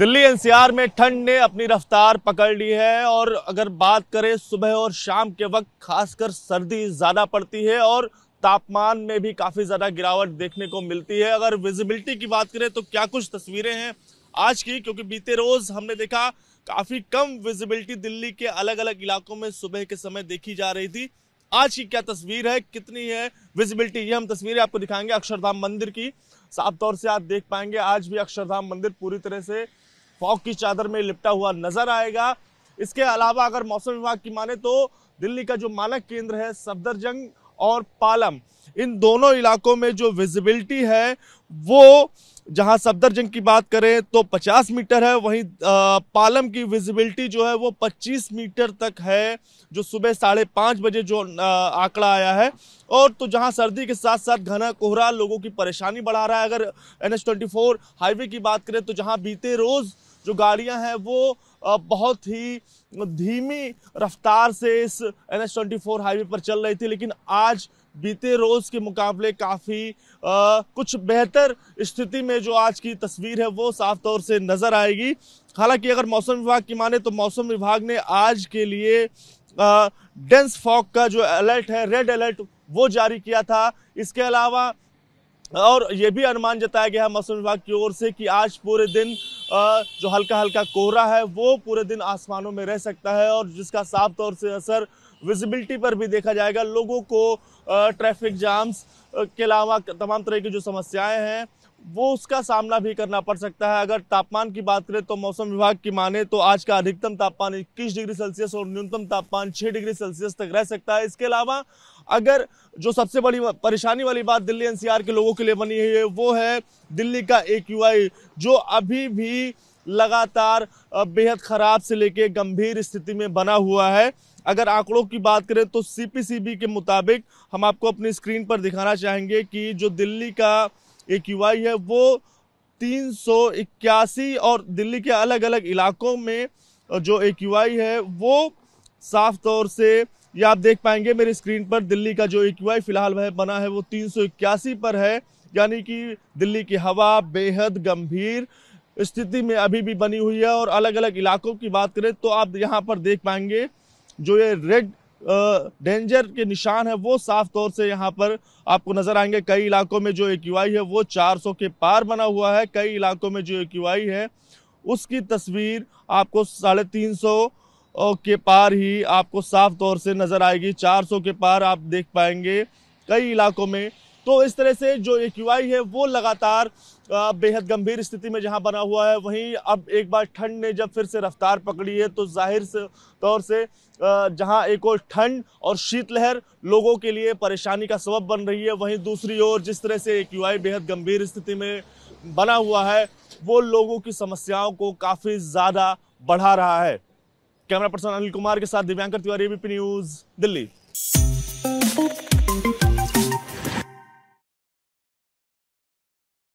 Delhi NCR में ठंड ने अपनी रफ्तार पकड़ ली है और अगर बात करें सुबह और शाम के वक्त खासकर सर्दी ज़्यादा पड़ती है और तापमान में भी काफ़ी ज़्यादा गिरावट देखने को मिलती है अगर विजिबिलिटी की बात करें तो क्या कुछ तस्वीरें हैं आज की क्योंकि बीते रोज़ हमने देखा काफ़ी कम विजिबिलिटी दिल्ली के अलग अलग इलाकों में सुबह के समय देखी जा रही थी आज की क्या तस्वीर है कितनी है विजिबिलिटी ये हम तस्वीरें आपको दिखाएंगे अक्षरधाम मंदिर की साफ तौर से आप देख पाएंगे आज भी अक्षरधाम मंदिर पूरी तरह से फॉग की चादर में लिपटा हुआ नजर आएगा इसके अलावा अगर मौसम विभाग की माने तो दिल्ली का जो मानक केंद्र है सफदरजंग और पालम इन दोनों इलाकों में जो विजिबिलिटी है वो जहां सफदरजंग की बात करें तो 50 मीटर है वहीं पालम की विजिबिलिटी जो है वो 25 मीटर तक है जो सुबह साढ़े पाँच बजे जो आंकड़ा आया है और तो जहां सर्दी के साथ साथ घना कोहरा लोगों की परेशानी बढ़ा रहा है अगर एन एच हाईवे की बात करें तो जहाँ बीते रोज़ जो गाड़ियां हैं वो बहुत ही धीमी रफ्तार से इस एन हाईवे पर चल रही थी लेकिन आज बीते रोज़ के मुकाबले काफ़ी कुछ बेहतर स्थिति में जो आज की तस्वीर है वो साफ तौर से नज़र आएगी हालांकि अगर मौसम विभाग की माने तो मौसम विभाग ने आज के लिए डेंस फॉग का जो अलर्ट है रेड अलर्ट वो जारी किया था इसके अलावा और ये भी अनुमान जताया गया है मौसम विभाग की ओर से कि आज पूरे दिन जो हल्का हल्का कोहरा है वो पूरे दिन आसमानों में रह सकता है और जिसका साफ तौर से असर विजिबिलिटी पर भी देखा जाएगा लोगों को ट्रैफिक जाम्स के अलावा तमाम तरह की जो समस्याएं हैं वो उसका सामना भी करना पड़ सकता है अगर तापमान की बात करें तो मौसम विभाग की माने तो आज का अधिकतम तापमान 21 डिग्री सेल्सियस और न्यूनतम तापमान 6 डिग्री सेल्सियस तक रह सकता है इसके अलावा अगर जो सबसे बड़ी परेशानी वाली बात दिल्ली एनसीआर के लोगों के लिए बनी हुई है वो है दिल्ली का ए जो अभी भी लगातार बेहद ख़राब से लेके गंभीर स्थिति में बना हुआ है अगर आंकड़ों की बात करें तो सीपीसीबी के मुताबिक हम आपको अपनी स्क्रीन पर दिखाना चाहेंगे कि जो दिल्ली का एक यूआई है वो तीन और दिल्ली के अलग अलग इलाकों में जो एक यूआई है वो साफ तौर से ये आप देख पाएंगे मेरी स्क्रीन पर दिल्ली का जो एक यूआई फिलहाल वह बना है वो तीन पर है यानी कि दिल्ली की हवा बेहद गंभीर स्थिति में अभी भी बनी हुई है और अलग अलग इलाकों की बात करें तो आप यहाँ पर देख पाएंगे जो ये रेड डेंजर के निशान है वो साफ तौर से यहाँ पर आपको नजर आएंगे कई इलाकों में जो ए है वो 400 के पार बना हुआ है कई इलाकों में जो ए है उसकी तस्वीर आपको साढ़े तीन सौ के पार ही आपको साफ तौर से नजर आएगी 400 के पार आप देख पाएंगे कई इलाकों में तो इस तरह से जो एक है वो लगातार बेहद गंभीर स्थिति में जहां बना हुआ है वहीं अब एक बार ठंड ने जब फिर से रफ्तार पकड़ी है तो जाहिर से तौर से जहां एक और ठंड और शीतलहर लोगों के लिए परेशानी का सबब बन रही है वहीं दूसरी ओर जिस तरह से एक बेहद गंभीर स्थिति में बना हुआ है वो लोगों की समस्याओं को काफ़ी ज़्यादा बढ़ा रहा है कैमरा पर्सन अनिल कुमार के साथ दिव्यांकर तिवारी एबीपी न्यूज़ दिल्ली